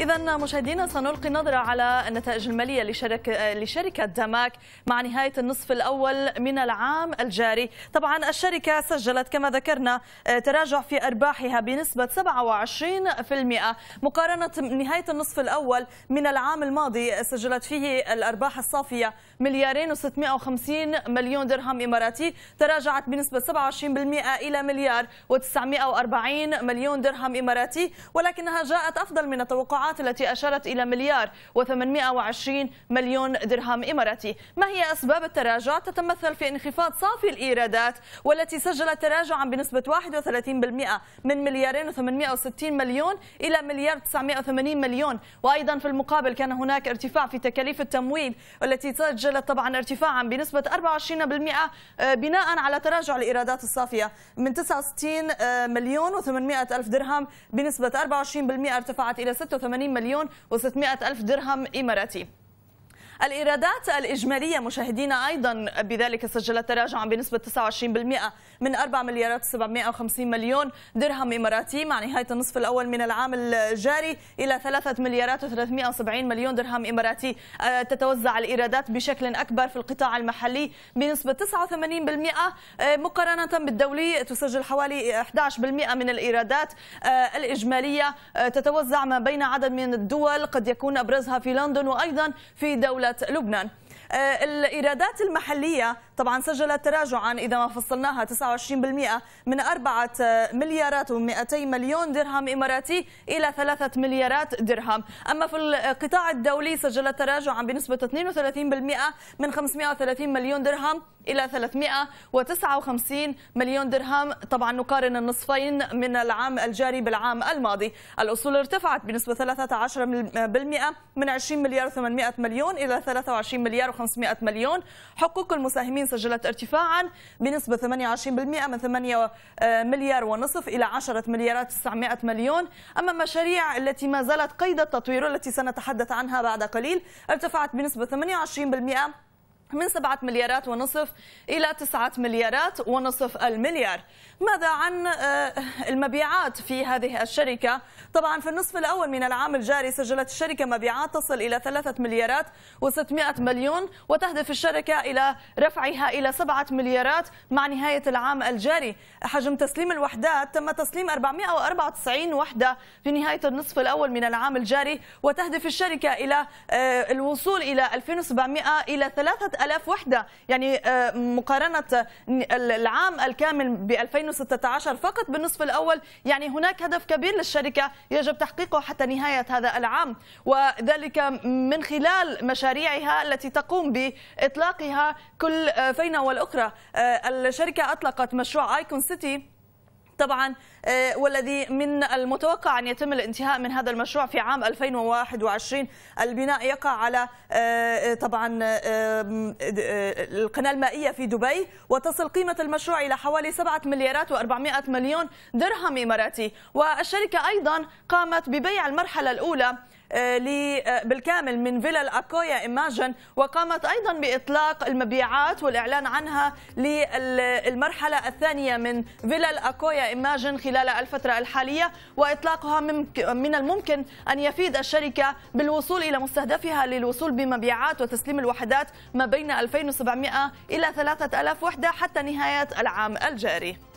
إذا مشاهدينا سنلقي نظرة على النتائج المالية لشركة لشركة دماك مع نهاية النصف الأول من العام الجاري، طبعا الشركة سجلت كما ذكرنا آه، تراجع في أرباحها بنسبة 27% مقارنة نهاية النصف الأول من العام الماضي آه، سجلت فيه الأرباح الصافية مليارين و650 مليون درهم إماراتي، تراجعت بنسبة 27% إلى مليار و940 مليون درهم إماراتي، ولكنها جاءت أفضل من التوقعات الدفعات التي أشارت إلى مليار و820 مليون درهم إماراتي ما هي أسباب التراجع تتمثل في انخفاض صافي الإيرادات والتي سجلت تراجعا بنسبة 31% من مليارين و860 مليون إلى مليار 980 مليون وأيضا في المقابل كان هناك ارتفاع في تكاليف التمويل التي سجلت طبعا ارتفاعا بنسبة 24% آه، بناء على تراجع الإيرادات الصافية من 69 آه، مليون و800 ألف درهم بنسبة 24% ارتفعت إلى 86 مليون و600 ألف درهم إماراتي الإيرادات الإجمالية مشاهدينا أيضا بذلك سجلت تراجعا بنسبة 29% من 4 مليارات 750 مليون درهم إماراتي مع نهاية النصف الأول من العام الجاري إلى 3 مليارات و370 مليون درهم إماراتي آه، تتوزع الإيرادات بشكل أكبر في القطاع المحلي بنسبة 89% آه، مقارنة بالدولي تسجل حوالي 11% من الإيرادات آه، الإجمالية تتوزع ما بين عدد من الدول قد يكون أبرزها في لندن وأيضا في دولة لبنان آه، الإيرادات المحلية طبعا سجلت تراجعا إذا ما فصلناها 29% من 4 مليارات و200 مليون درهم إماراتي إلى 3 مليارات درهم أما في القطاع الدولي سجلت تراجعا بنسبة 32% من 530 مليون درهم إلى 359 مليون درهم طبعا نقارن النصفين من العام الجاري بالعام الماضي الأصول ارتفعت بنسبة 13% من 20 مليار و800 مليون إلى 23 مليار و500 مليون حقوق المساهمين سجلت ارتفاعا بنسبة 28% من 8 آه، مليار ونصف إلى 10 مليارات 900 مليون أما المشاريع التي ما زالت قيد التطوير التي سنتحدث عنها بعد قليل ارتفعت بنسبة 28% من 7 مليارات ونصف إلى 9 مليارات ونصف المليار ماذا عن آه، المبيعات في هذه الشركة؟ طبعا في النصف الأول من العام الجاري سجلت الشركة مبيعات تصل إلى 3 مليارات و600 مليون وتهدف الشركة إلى رفعها إلى 7 مليارات مع نهاية العام الجاري حجم تسليم الوحدات تم تسليم 494 وحدة في نهاية النصف الأول من العام الجاري وتهدف الشركة إلى آه، الوصول إلى 2700 إلى 3 ألاف وحدة يعني آه، مقارنة العام الكامل ب 2016 فقط بالنصف الأول يعني هناك هدف كبير للشركة يجب تحقيقه حتى نهاية هذا العام وذلك من خلال مشاريعها التي تقوم بإطلاقها كل آه، فينا والأخرى آه، الشركة أطلقت مشروع آيكون سيتي طبعا آه، والذي من المتوقع أن يتم الانتهاء من هذا المشروع في عام 2021 البناء يقع على آه، آه، طبعا القناة المائية في دبي وتصل قيمة المشروع إلى حوالي 7 مليارات و400 مليون درهم إماراتي والشركة أيضا قامت ببيع المرحلة الأولى آه، آه، بالكامل من فيلا أكويا إيماجن وقامت أيضا بإطلاق المبيعات والإعلان عنها للمرحلة الثانية من فيلا أكويا إيماجن خلال الفترة الحالية وإطلاقها من الممكن أن يفيد الشركة بالوصول إلى مستهدفها للوصول بمبيعات وتسليم الوحدات ما بين 2700 إلى 3000 وحدة حتى نهاية العام الجاري